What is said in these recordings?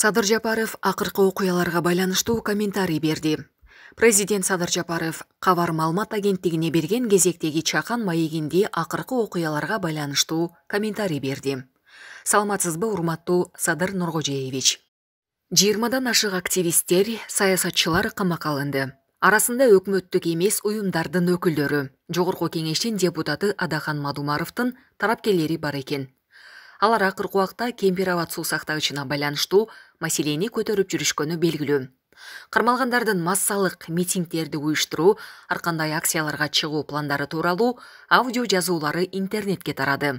садыр жапаров акыркы окуяларга байланыштуу комментарий берді. президент садыр жапаров кабар маалымат агенттигине берген кезектеги чакан маегинде акыркы окуяларга байланыштуу комментарий берди саламатсызбы урматтуу садыр нургожеевич жыйырмадан ашык активисттер саясатчылар камакка алынды арасында өкмөттүк эмес уюмдардын өкүлдөрү жогорку кеңештин депутаты адахан мадумаровдун тарапкерлери бар экен алар акыркы убакта кемпир абад суу сактагычына байланыштуу маселени көтөрүп жүрүшкөнү белгилүү кармалгандардын массалык митингдерди уюштуруу ар кандай акцияларга чыгуу пландары тууралуу аудио жазуулары интернетке тарады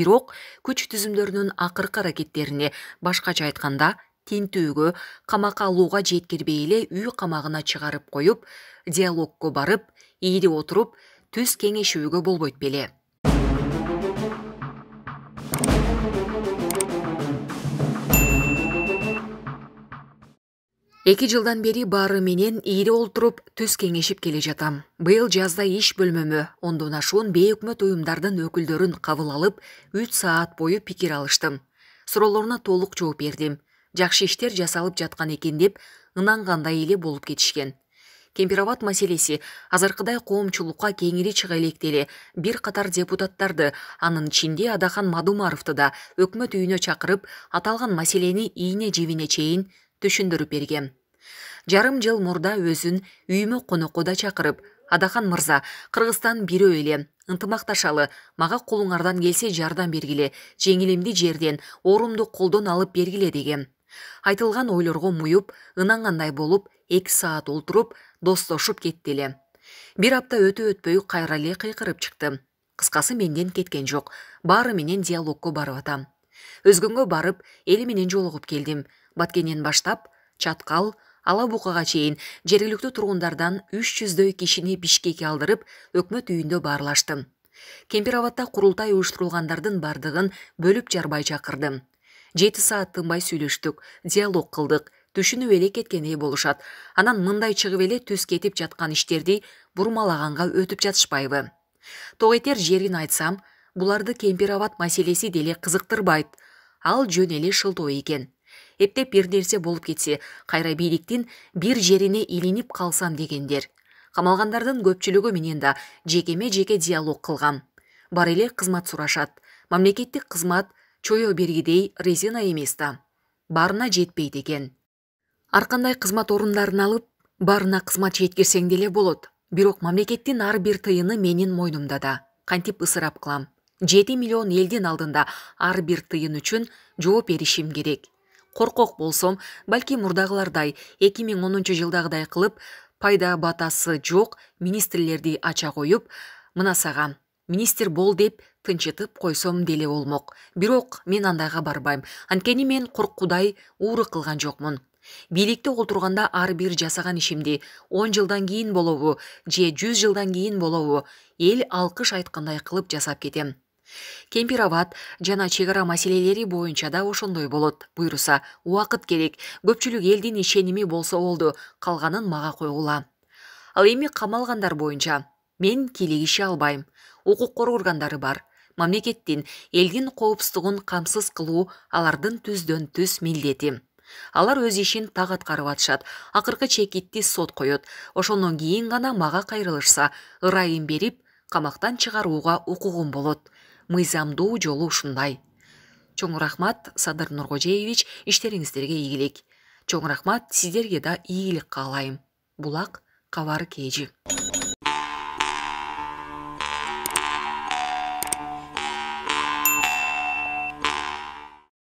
бирок күч түзүмдөрүнүн акыркы аракеттерине башкача айтканда тинтүүгө камакка алууга жеткирбей эле үй камагына чыгарып коюп диалогко барып ийри отуруп түз кеңешүүгө болбойт беле эки жылдан бери баары менен ири олтуруп түз кеңешип келе жатам быйыл жазда иш бөлмөмө ондон ашуун бейөкмөт уюмдардын өкүлдөрүн кабыл алып үч саат бою пикир алыштым суроолоруна толук жооп бердим жакшы иштер жасалып жаткан экен деп ынангандай эле болуп кетишкен кемпироват маселеси азыркыдай коомчулукка кеңири чыга электеле бир катар депутаттарды анын ичинде адахан мадумаровду да өкмөт үйүнө чакырып аталган маселени ийне жевине чейин түшүндүрүп берген жарым жыл мурда өзүн үйүмө конокко чакырып адахан мырза кыргызстан бирөө эле ынтымакташалы мага колуңардан келсе жардам бергиле жеңилимди жерден орумду колдон алып бергиле деген айтылган ойлорго муюп ынангандай болуп эки саат олтуруп достошуп кетти эле бир апта өтө өтпөй кайра эле кыйкырып чыкты кыскасы менден кеткен жок баары менен диалогко барып атам өзгөнгө барып эли менен жолугуп келдим баткенен баштап чаткал ала букага чейін жергиликтүү тургундардан үч жүздөй кишини бишкекке алдырып өкмөт үйүндө барлашты. кемпир құрылтай курултай бардығын бөліп жарбай чакырдым жети саат тынбай сүйлөштүк диалог қылдық түшүнүп эле кеткендей болушат анан мындай чыгып эле түз кетип жатқан иштерди бұрмалағанға өтіп жатышпайбы тогетер жерін айтсам бұларды кемпир абад деле кызыктырбайт ал жөн шылтой екен. эптеп бир нерсе болуп кетсе кайра бийликтин бир жерине илинип калсам дегендер камалгандардын көпчүлүгү менен да жекеме жеке диалог кылгам бар эле кызмат сурашат мамлекеттик кызмат чоё бергидей резина эмес да баарына жетпейт экен ар кандай кызмат орундарын алып баарына кызмат жеткирсең деле болот бирок мамлекеттин ар бир тыйыны менин мойнумда да кантип ысырап кылам жети миллион элдин алдында ар бир тыйын үчүн жооп беришим керек коркок болсом балким мұрдағылардай 2010 жылдағыдай қылып кылып пайда батасы жоқ, министрлерді ача қойып, мына министр бол деп тынчытып қойсом, деле болмок бирок мен андайға барбайм анткени мен қорқудай ууру кылган жокмун бийликте олтурганда ар бир жасаған ішімде. он жылдан кейін болуы же 100 жылдан кейін болуы, эл алқыш айтқандай кылып жасап кетем кемпир абад жана чек ара маселелери боюнча да ошондой болот буйруса убакыт керек көпчүлүк элдин ишеними болсо болду калганын мага койгула ал эми камалгандар боюнча мен кийлигише албайм укук коргоо органдары бар мамлекеттин элдин коопсуздугун камсыз кылуу алардын түздөн түз милдети алар өз ишин так аткарып атышат акыркы чекитти сот коет ошондон кийин гана мага кайрылышса ырайым берип камактан чыгарууга укугум болот мыйзамдуу жолу ушундай чоң рахмат садыр нургожеевич иштериңиздерге ийгилик чоң рахмат сиздерге да ийгилик каалайм булак кабар кежи